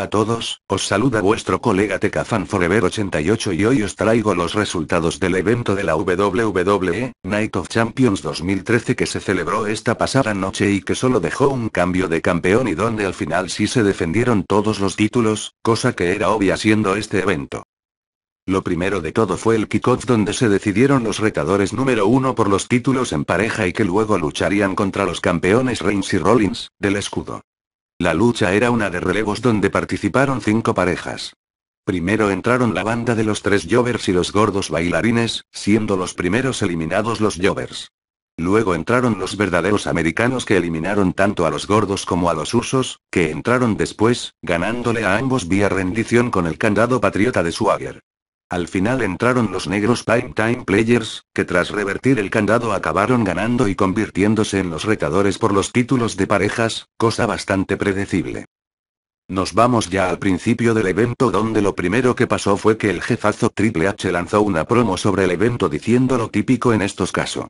a todos, os saluda vuestro colega tekafanforever 88 y hoy os traigo los resultados del evento de la WWE, Night of Champions 2013 que se celebró esta pasada noche y que solo dejó un cambio de campeón y donde al final sí se defendieron todos los títulos, cosa que era obvia siendo este evento. Lo primero de todo fue el kickoff donde se decidieron los retadores número uno por los títulos en pareja y que luego lucharían contra los campeones Reigns y Rollins, del escudo. La lucha era una de relevos donde participaron cinco parejas. Primero entraron la banda de los tres Jovers y los gordos bailarines, siendo los primeros eliminados los Jovers. Luego entraron los verdaderos americanos que eliminaron tanto a los gordos como a los ursos, que entraron después, ganándole a ambos vía rendición con el candado patriota de Swagger. Al final entraron los negros Prime Time Players, que tras revertir el candado acabaron ganando y convirtiéndose en los retadores por los títulos de parejas, cosa bastante predecible. Nos vamos ya al principio del evento donde lo primero que pasó fue que el jefazo Triple H lanzó una promo sobre el evento diciendo lo típico en estos casos.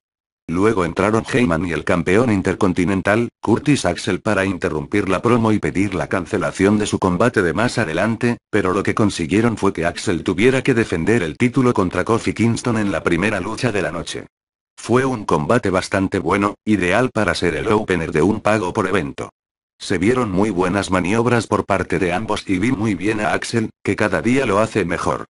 Luego entraron Heyman y el campeón intercontinental, Curtis Axel para interrumpir la promo y pedir la cancelación de su combate de más adelante, pero lo que consiguieron fue que Axel tuviera que defender el título contra Kofi Kingston en la primera lucha de la noche. Fue un combate bastante bueno, ideal para ser el opener de un pago por evento. Se vieron muy buenas maniobras por parte de ambos y vi muy bien a Axel, que cada día lo hace mejor.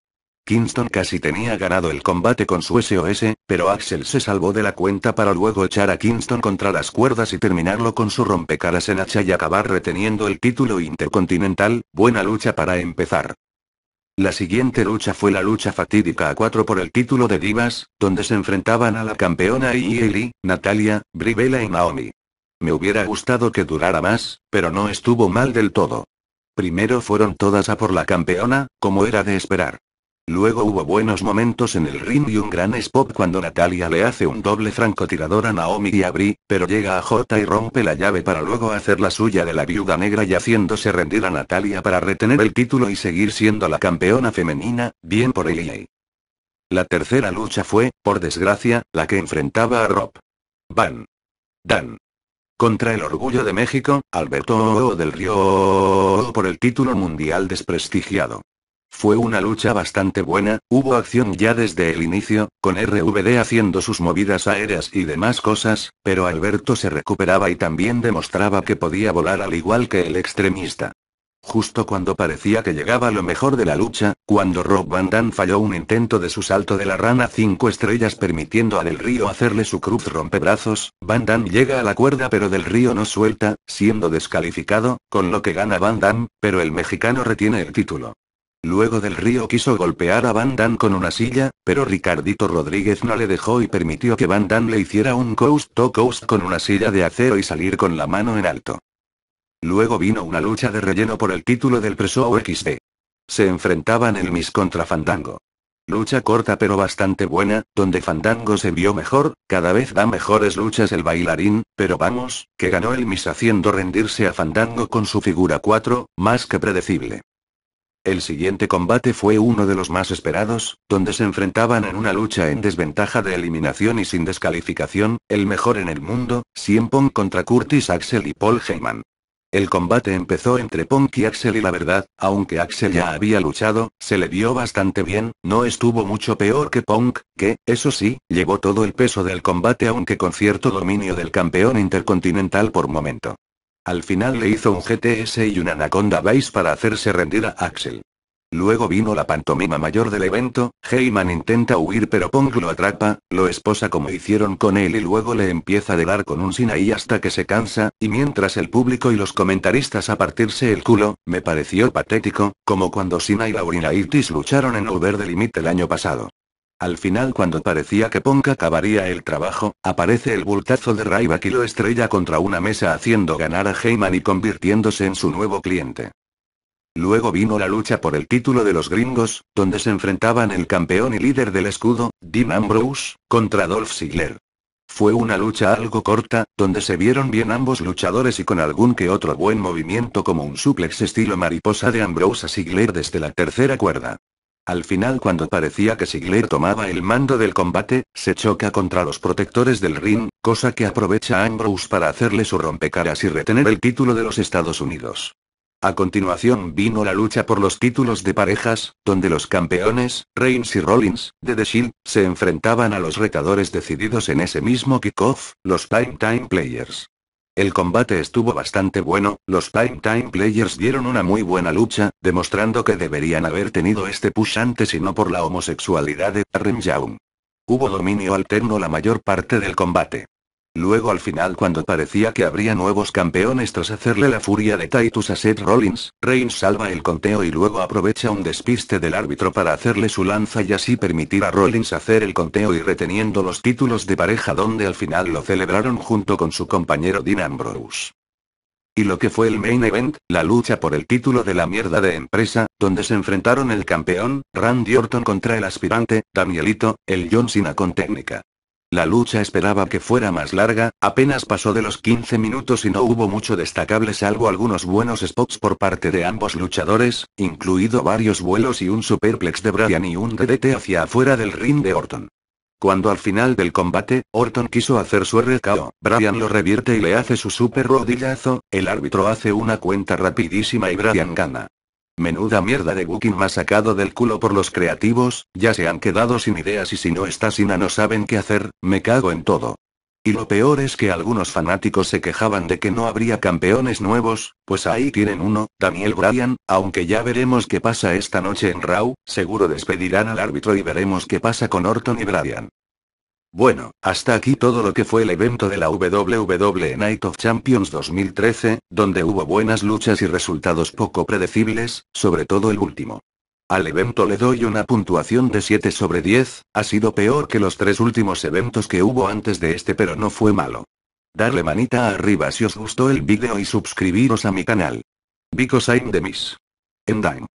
Kingston casi tenía ganado el combate con su SOS, pero Axel se salvó de la cuenta para luego echar a Kingston contra las cuerdas y terminarlo con su rompecaras en hacha y acabar reteniendo el título intercontinental, buena lucha para empezar. La siguiente lucha fue la lucha fatídica a 4 por el título de Divas, donde se enfrentaban a la campeona Ieli, Natalia, Brivela y Naomi. Me hubiera gustado que durara más, pero no estuvo mal del todo. Primero fueron todas a por la campeona, como era de esperar. Luego hubo buenos momentos en el ring y un gran spot cuando Natalia le hace un doble francotirador a Naomi y a pero llega a Jota y rompe la llave para luego hacer la suya de la viuda negra y haciéndose rendir a Natalia para retener el título y seguir siendo la campeona femenina, bien por ella. La tercera lucha fue, por desgracia, la que enfrentaba a Rob. Van. Dan. Contra el orgullo de México, Alberto del Río por el título mundial desprestigiado. Fue una lucha bastante buena, hubo acción ya desde el inicio, con RVD haciendo sus movidas aéreas y demás cosas, pero Alberto se recuperaba y también demostraba que podía volar al igual que el extremista. Justo cuando parecía que llegaba lo mejor de la lucha, cuando Rob Van Dam falló un intento de su salto de la rana 5 estrellas permitiendo a Del Río hacerle su cruz rompebrazos, Van Dam llega a la cuerda pero Del Río no suelta, siendo descalificado, con lo que gana Van Dam, pero el mexicano retiene el título. Luego del río quiso golpear a Van Damme con una silla, pero Ricardito Rodríguez no le dejó y permitió que Van Damme le hiciera un coast to coast con una silla de acero y salir con la mano en alto. Luego vino una lucha de relleno por el título del Preso XD. Se enfrentaban el Miss contra Fandango. Lucha corta pero bastante buena, donde Fandango se vio mejor, cada vez da mejores luchas el bailarín, pero vamos, que ganó el Miss haciendo rendirse a Fandango con su figura 4, más que predecible. El siguiente combate fue uno de los más esperados, donde se enfrentaban en una lucha en desventaja de eliminación y sin descalificación, el mejor en el mundo, 100 Pong contra Curtis Axel y Paul Heyman. El combate empezó entre Punk y Axel y la verdad, aunque Axel ya había luchado, se le vio bastante bien, no estuvo mucho peor que Punk, que, eso sí, llevó todo el peso del combate aunque con cierto dominio del campeón intercontinental por momento. Al final le hizo un GTS y una Anaconda Vice para hacerse rendir a Axel. Luego vino la pantomima mayor del evento, Heyman intenta huir pero Pong lo atrapa, lo esposa como hicieron con él y luego le empieza a delar con un Sinaí hasta que se cansa, y mientras el público y los comentaristas a partirse el culo, me pareció patético, como cuando Sina y Laurinaitis lucharon en Over the Limit el año pasado. Al final cuando parecía que Punk acabaría el trabajo, aparece el bultazo de Raiva que lo estrella contra una mesa haciendo ganar a Heyman y convirtiéndose en su nuevo cliente. Luego vino la lucha por el título de los gringos, donde se enfrentaban el campeón y líder del escudo, Dean Ambrose, contra Dolph Ziggler. Fue una lucha algo corta, donde se vieron bien ambos luchadores y con algún que otro buen movimiento como un suplex estilo mariposa de Ambrose a Ziggler desde la tercera cuerda. Al final cuando parecía que Sigler tomaba el mando del combate, se choca contra los protectores del ring, cosa que aprovecha Ambrose para hacerle su rompecaras y retener el título de los Estados Unidos. A continuación vino la lucha por los títulos de parejas, donde los campeones, Reigns y Rollins, de The Shield, se enfrentaban a los retadores decididos en ese mismo kickoff, los Time Time Players. El combate estuvo bastante bueno, los Prime Time Players dieron una muy buena lucha, demostrando que deberían haber tenido este push antes y no por la homosexualidad de Darren Jaun. Hubo dominio alterno la mayor parte del combate. Luego al final cuando parecía que habría nuevos campeones tras hacerle la furia de Titus a Seth Rollins, Reigns salva el conteo y luego aprovecha un despiste del árbitro para hacerle su lanza y así permitir a Rollins hacer el conteo y reteniendo los títulos de pareja donde al final lo celebraron junto con su compañero Dean Ambrose. Y lo que fue el main event, la lucha por el título de la mierda de empresa, donde se enfrentaron el campeón, Randy Orton contra el aspirante, Danielito, el John Cena con técnica. La lucha esperaba que fuera más larga, apenas pasó de los 15 minutos y no hubo mucho destacable salvo algunos buenos spots por parte de ambos luchadores, incluido varios vuelos y un superplex de Brian y un DDT hacia afuera del ring de Orton. Cuando al final del combate, Orton quiso hacer su RKO, Brian lo revierte y le hace su super rodillazo, el árbitro hace una cuenta rapidísima y Brian gana. Menuda mierda de Booking más sacado del culo por los creativos, ya se han quedado sin ideas y si no está Sina no saben qué hacer, me cago en todo. Y lo peor es que algunos fanáticos se quejaban de que no habría campeones nuevos, pues ahí tienen uno, Daniel Bryan, aunque ya veremos qué pasa esta noche en Raw, seguro despedirán al árbitro y veremos qué pasa con Orton y Bryan. Bueno, hasta aquí todo lo que fue el evento de la WWE Night of Champions 2013, donde hubo buenas luchas y resultados poco predecibles, sobre todo el último. Al evento le doy una puntuación de 7 sobre 10, ha sido peor que los tres últimos eventos que hubo antes de este pero no fue malo. Darle manita arriba si os gustó el vídeo y suscribiros a mi canal. Because I'm de Miss. Endime.